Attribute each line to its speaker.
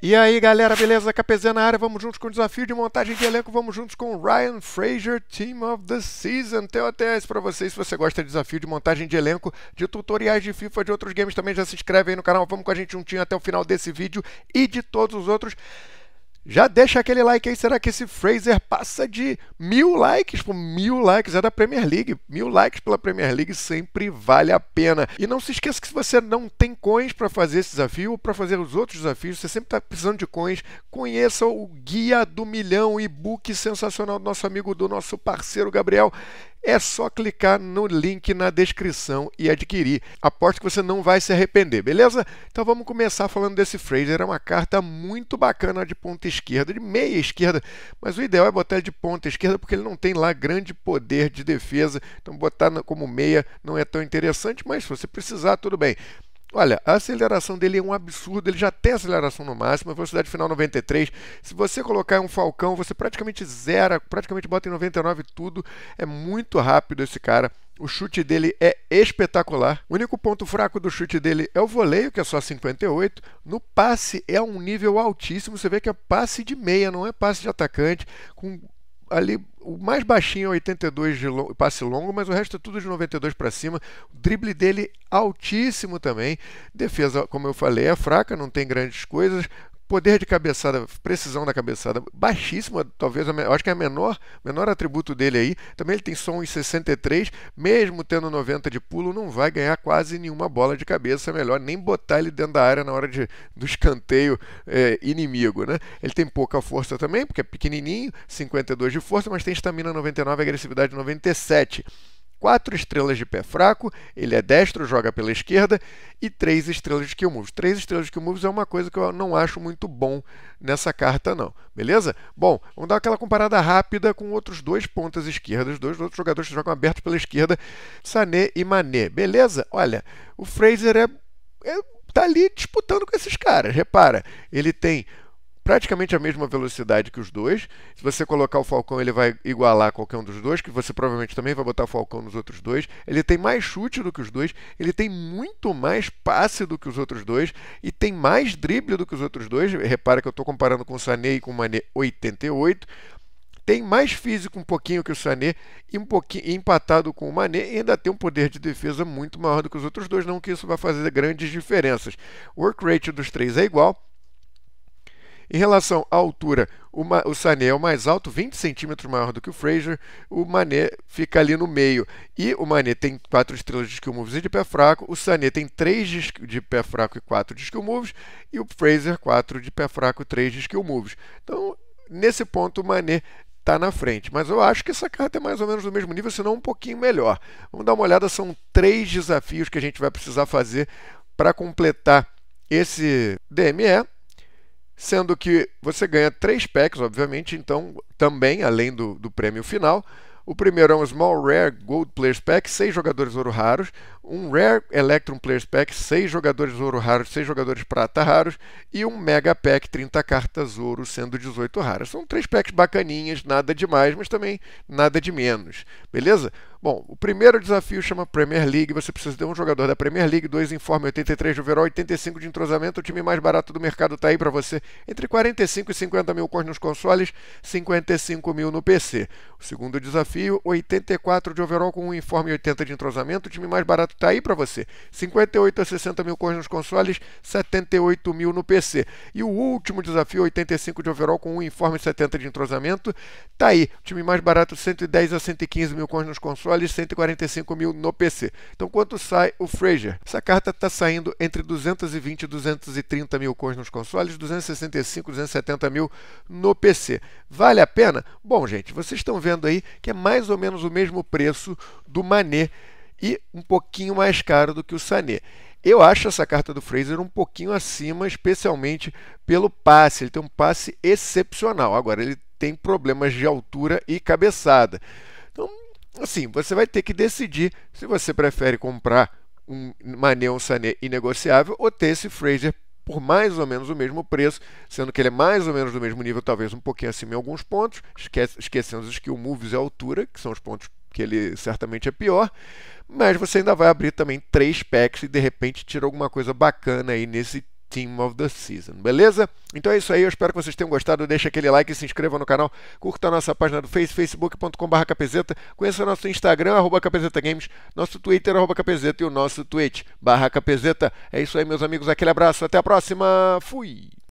Speaker 1: E aí, galera, beleza? KPZ na área, vamos juntos com o desafio de montagem de elenco, vamos juntos com Ryan Fraser, Team of the Season. Tenho até esse pra vocês, se você gosta de desafio de montagem de elenco, de tutoriais de FIFA, de outros games também, já se inscreve aí no canal, vamos com a gente juntinho até o final desse vídeo e de todos os outros. Já deixa aquele like aí. Será que esse Fraser passa de mil likes? Por mil likes é da Premier League. Mil likes pela Premier League sempre vale a pena. E não se esqueça que se você não tem coins para fazer esse desafio ou para fazer os outros desafios, você sempre está precisando de coins, conheça o Guia do Milhão, e-book sensacional do nosso amigo, do nosso parceiro Gabriel é só clicar no link na descrição e adquirir. Aposto que você não vai se arrepender, beleza? Então vamos começar falando desse Fraser. É uma carta muito bacana de ponta esquerda, de meia esquerda, mas o ideal é botar de ponta esquerda porque ele não tem lá grande poder de defesa. Então botar como meia não é tão interessante, mas se você precisar, tudo bem. Olha, a aceleração dele é um absurdo, ele já tem aceleração no máximo, velocidade final 93. Se você colocar um Falcão, você praticamente zera, praticamente bota em 99 tudo. É muito rápido esse cara. O chute dele é espetacular. O único ponto fraco do chute dele é o voleio, que é só 58. No passe é um nível altíssimo. Você vê que é passe de meia, não é passe de atacante, com ali o mais baixinho é 82 de long, passe longo, mas o resto é tudo de 92 para cima. O drible dele é altíssimo também. Defesa, como eu falei, é fraca, não tem grandes coisas. Poder de cabeçada, precisão da cabeçada, baixíssima, talvez, eu acho que é o menor, menor atributo dele aí. Também ele tem som em 63, mesmo tendo 90 de pulo, não vai ganhar quase nenhuma bola de cabeça, é melhor nem botar ele dentro da área na hora de, do escanteio é, inimigo. Né? Ele tem pouca força também, porque é pequenininho, 52 de força, mas tem estamina 99 agressividade 97. Quatro estrelas de pé fraco, ele é destro, joga pela esquerda, e três estrelas de kill moves. Três estrelas de kill moves é uma coisa que eu não acho muito bom nessa carta não, beleza? Bom, vamos dar aquela comparada rápida com outros dois pontas esquerdas, dois outros jogadores que jogam aberto pela esquerda, Sané e Mané, beleza? Olha, o Fraser é, é tá ali disputando com esses caras, repara, ele tem praticamente a mesma velocidade que os dois. Se você colocar o Falcão, ele vai igualar qualquer um dos dois, que você provavelmente também vai botar o Falcão nos outros dois. Ele tem mais chute do que os dois, ele tem muito mais passe do que os outros dois e tem mais drible do que os outros dois. Repara que eu estou comparando com o Sané e com o Mané 88. Tem mais físico um pouquinho que o Sané e um pouquinho empatado com o Mané e ainda tem um poder de defesa muito maior do que os outros dois, não que isso vai fazer grandes diferenças. O work rate dos três é igual, em relação à altura, o Sané é o mais alto, 20 centímetros maior do que o Fraser. O Mané fica ali no meio. E o Mané tem 4 estrelas de skill moves e de pé fraco. O Sané tem 3 de, pé fraco e 4 de skill moves. E o Fraser, 4 de pé fraco e 3 de skill moves. Então, nesse ponto, o Mané está na frente. Mas eu acho que essa carta é mais ou menos do mesmo nível, se não um pouquinho melhor. Vamos dar uma olhada, são três desafios que a gente vai precisar fazer para completar esse DME sendo que você ganha três packs, obviamente, então também, além do, do prêmio final. O primeiro é um Small Rare Gold Players Pack, seis jogadores ouro raros. Um Rare Electrum Players Pack, seis jogadores ouro raros, seis jogadores prata raros. E um Mega Pack, 30 cartas ouro, sendo 18 raras. São três packs bacaninhas, nada demais, mas também nada de menos. Beleza? Bom, o primeiro desafio chama Premier League. Você precisa de um jogador da Premier League, dois em forma, 83 de overall, 85 de entrosamento. O time mais barato do mercado está aí para você. Entre 45 e 50 mil cores nos consoles, 55 mil no PC. O segundo desafio, 84 de overall com um informe e 80 de entrosamento. O time mais barato está aí para você. 58 a 60 mil cores nos consoles, 78 mil no PC. E o último desafio, 85 de overall com um informe e 70 de entrosamento, está aí. O time mais barato, 110 a 115 mil cores nos consoles console e 145 mil no PC. Então, quanto sai o Fraser? Essa carta está saindo entre 220 e 230 mil coins nos consoles, 265, 270 mil no PC. Vale a pena? Bom, gente, vocês estão vendo aí que é mais ou menos o mesmo preço do Mané e um pouquinho mais caro do que o Sané. Eu acho essa carta do Fraser um pouquinho acima, especialmente pelo passe. Ele tem um passe excepcional. Agora, ele tem problemas de altura e cabeçada. Assim, você vai ter que decidir se você prefere comprar um Mané um Sané inegociável ou ter esse Fraser por mais ou menos o mesmo preço, sendo que ele é mais ou menos do mesmo nível, talvez um pouquinho acima em alguns pontos, esquece, esquecendo os skill moves e a altura, que são os pontos que ele certamente é pior, mas você ainda vai abrir também três packs e de repente tira alguma coisa bacana aí nesse Team of the Season. Beleza? Então é isso aí. Eu espero que vocês tenham gostado. Deixa aquele like, se inscreva no canal, curta a nossa página do Face, facebook.com.br capezeta. Conheça nosso Instagram, arroba games, nosso Twitter, arroba capezeta e o nosso Twitch, barra capezeta. É isso aí, meus amigos. Aquele abraço. Até a próxima. Fui!